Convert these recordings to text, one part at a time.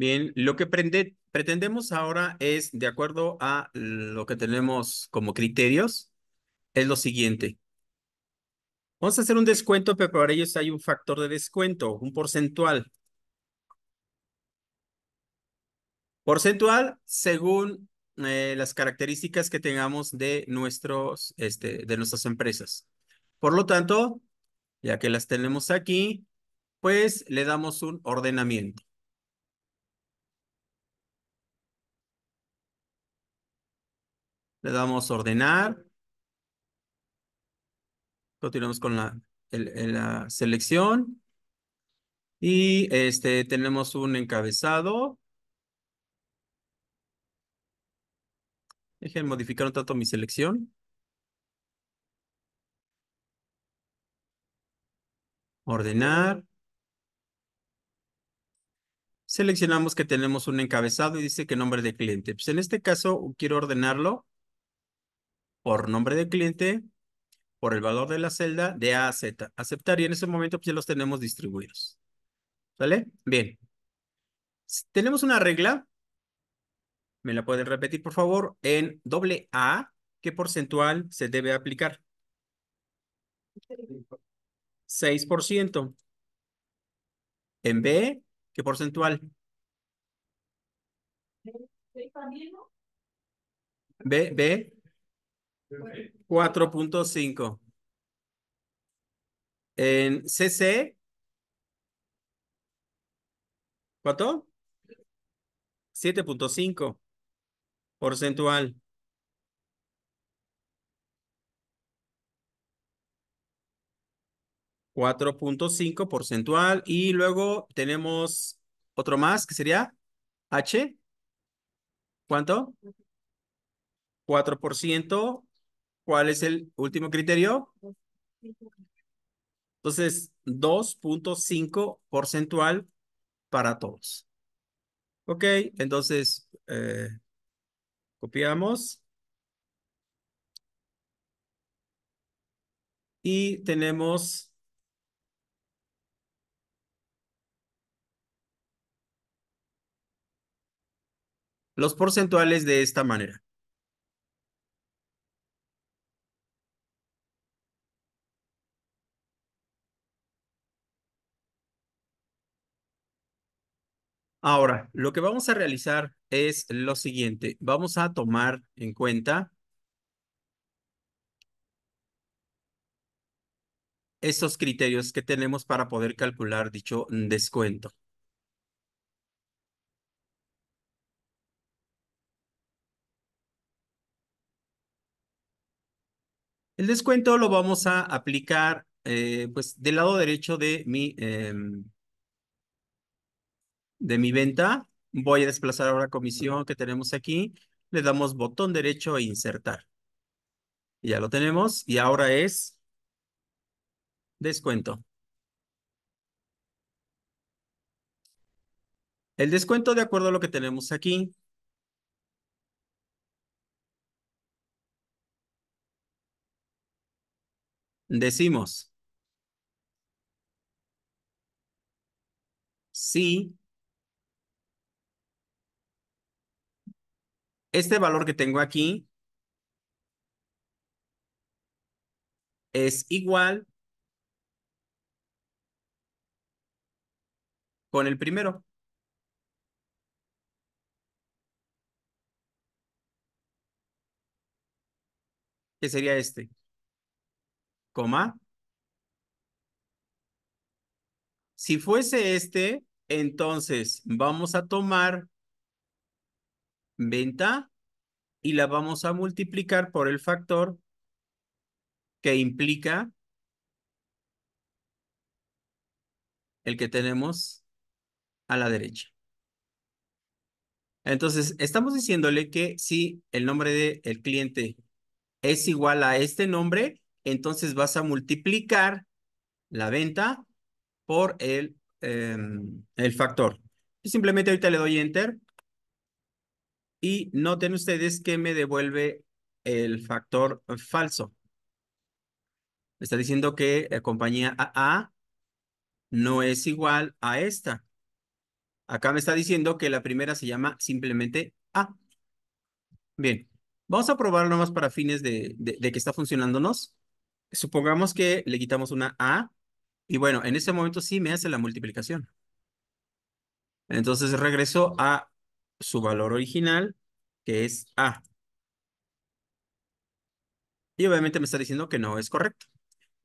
Bien, lo que pretendemos ahora es, de acuerdo a lo que tenemos como criterios, es lo siguiente. Vamos a hacer un descuento, pero para ellos hay un factor de descuento, un porcentual. Porcentual según eh, las características que tengamos de, nuestros, este, de nuestras empresas. Por lo tanto, ya que las tenemos aquí, pues le damos un ordenamiento. Le damos ordenar. Continuamos con la, la selección. Y este, tenemos un encabezado. Dejen modificar un tanto mi selección. Ordenar. Seleccionamos que tenemos un encabezado y dice que nombre de cliente. Pues en este caso quiero ordenarlo por nombre del cliente, por el valor de la celda de A a Z. Aceptar y en ese momento pues, ya los tenemos distribuidos. ¿Sale? Bien. Tenemos una regla, me la pueden repetir por favor, en AA, A, ¿qué porcentual se debe aplicar? 6%. En B, ¿qué porcentual? B, B, 4.5. En CC. ¿Cuánto? 7.5 porcentual. Cuatro punto cinco porcentual. Y luego tenemos otro más que sería H. ¿Cuánto? cuatro por ciento ¿Cuál es el último criterio? Entonces, 2.5 porcentual para todos. Ok, entonces, eh, copiamos. Y tenemos... los porcentuales de esta manera. Ahora, lo que vamos a realizar es lo siguiente. Vamos a tomar en cuenta estos criterios que tenemos para poder calcular dicho descuento. El descuento lo vamos a aplicar eh, pues del lado derecho de mi em, de mi venta. Voy a desplazar ahora comisión que tenemos aquí. Le damos botón derecho e insertar. Ya lo tenemos y ahora es descuento. El descuento de acuerdo a lo que tenemos aquí. Decimos. Sí Este valor que tengo aquí es igual con el primero. que sería este, coma. Si fuese este, entonces vamos a tomar venta y la vamos a multiplicar por el factor que implica el que tenemos a la derecha. Entonces, estamos diciéndole que si el nombre del el cliente es igual a este nombre, entonces vas a multiplicar la venta por el, em, el factor. Simplemente ahorita le doy Enter y noten ustedes que me devuelve el factor falso. Me está diciendo que la compañía A no es igual a esta. Acá me está diciendo que la primera se llama simplemente A. Bien, vamos a probar nomás para fines de, que está funcionándonos. Supongamos que le quitamos una A y bueno, en ese momento sí me hace la multiplicación. Entonces regreso a su valor original, que es A. Y obviamente me está diciendo que no es correcto.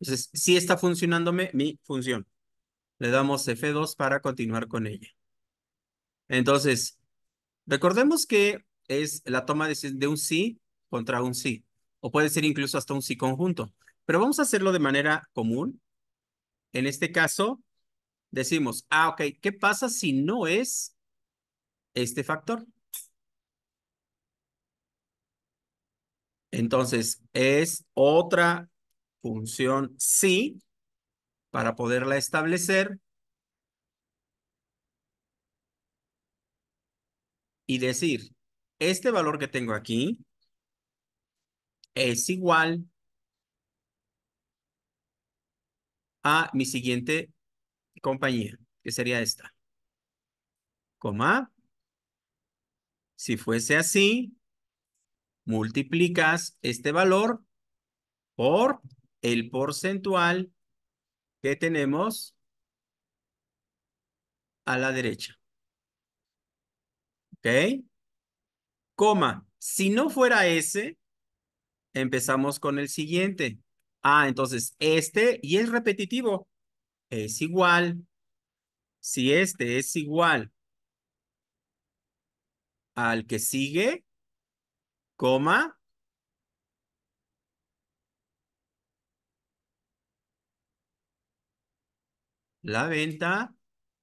Entonces, sí está funcionándome mi función. Le damos F2 para continuar con ella. Entonces, recordemos que es la toma de, de un sí contra un sí. O puede ser incluso hasta un sí conjunto. Pero vamos a hacerlo de manera común. En este caso, decimos, ah, ok, ¿qué pasa si no es este factor. Entonces, es otra función sí para poderla establecer. Y decir, este valor que tengo aquí es igual a mi siguiente compañía, que sería esta. Coma, si fuese así, multiplicas este valor por el porcentual que tenemos a la derecha. ¿Ok? Coma. Si no fuera ese, empezamos con el siguiente. Ah, entonces este, y es repetitivo, es igual. Si este es igual al que sigue, coma. La venta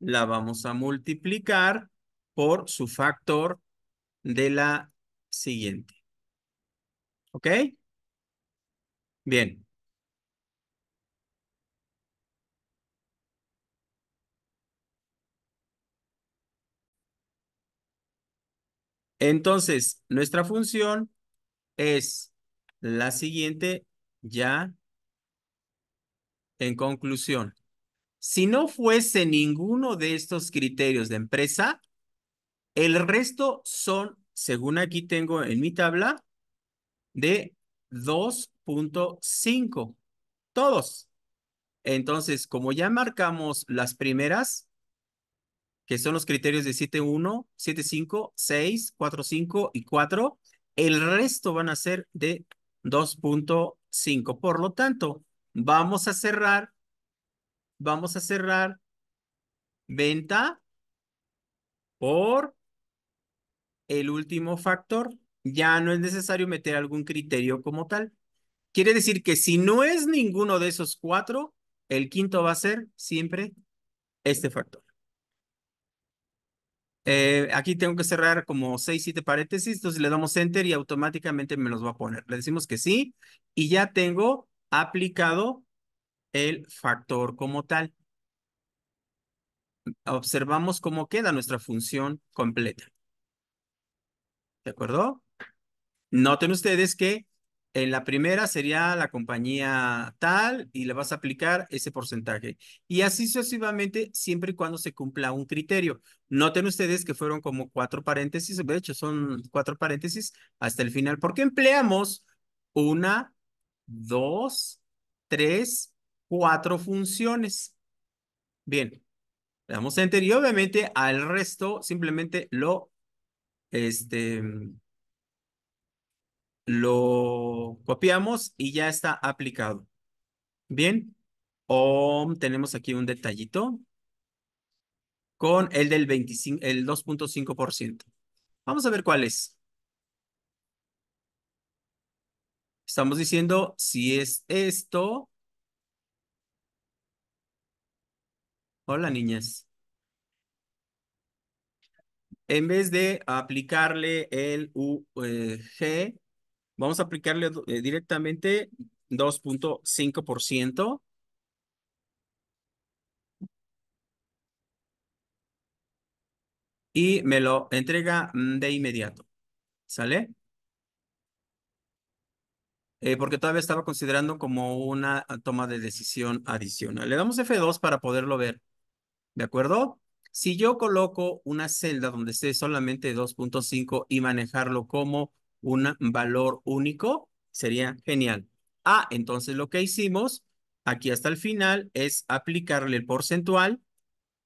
la vamos a multiplicar por su factor de la siguiente. ¿Ok? Bien. Entonces, nuestra función es la siguiente ya en conclusión. Si no fuese ninguno de estos criterios de empresa, el resto son, según aquí tengo en mi tabla, de 2.5. Todos. Entonces, como ya marcamos las primeras, que son los criterios de 7, 1, 7, 5, 6, 4, 5 y 4. El resto van a ser de 2.5. Por lo tanto, vamos a cerrar, vamos a cerrar venta por el último factor. Ya no es necesario meter algún criterio como tal. Quiere decir que si no es ninguno de esos cuatro, el quinto va a ser siempre este factor. Eh, aquí tengo que cerrar como 6, 7 paréntesis, entonces le damos enter y automáticamente me los va a poner. Le decimos que sí y ya tengo aplicado el factor como tal. Observamos cómo queda nuestra función completa. ¿De acuerdo? Noten ustedes que en la primera sería la compañía tal y le vas a aplicar ese porcentaje. Y así sucesivamente, siempre y cuando se cumpla un criterio. Noten ustedes que fueron como cuatro paréntesis, de hecho son cuatro paréntesis hasta el final, porque empleamos una, dos, tres, cuatro funciones. Bien, le damos enter y obviamente al resto simplemente lo, este, lo copiamos y ya está aplicado. Bien, oh, tenemos aquí un detallito con el del 25, el 2.5%. Vamos a ver cuál es. Estamos diciendo si es esto. Hola, niñas. En vez de aplicarle el UG, eh, Vamos a aplicarle eh, directamente 2.5%. Y me lo entrega mm, de inmediato. ¿Sale? Eh, porque todavía estaba considerando como una ah, toma de decisión adicional. Le damos F2 para poderlo ver. ¿De acuerdo? Si yo coloco una celda donde esté solamente 2.5 y manejarlo como un valor único, sería genial. Ah, entonces lo que hicimos aquí hasta el final es aplicarle el porcentual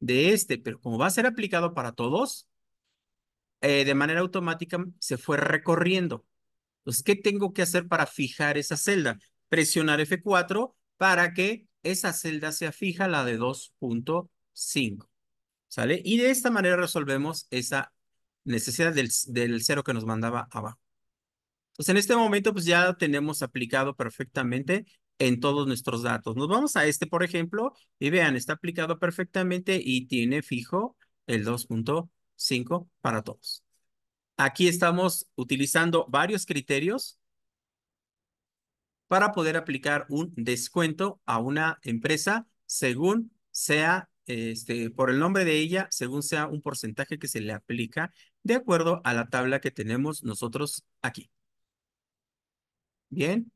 de este, pero como va a ser aplicado para todos, eh, de manera automática se fue recorriendo. Entonces, ¿qué tengo que hacer para fijar esa celda? Presionar F4 para que esa celda sea fija, la de 2.5. ¿Sale? Y de esta manera resolvemos esa necesidad del cero que nos mandaba abajo. Entonces, pues, en este momento pues ya tenemos aplicado perfectamente en todos nuestros datos. Nos vamos a este, por ejemplo, y vean, está aplicado perfectamente y tiene fijo el 2.5 para todos. Aquí estamos utilizando varios criterios para poder aplicar un descuento a una empresa según sea, este, por el nombre de ella, según sea un porcentaje que se le aplica de acuerdo a la tabla que tenemos nosotros aquí. Bien.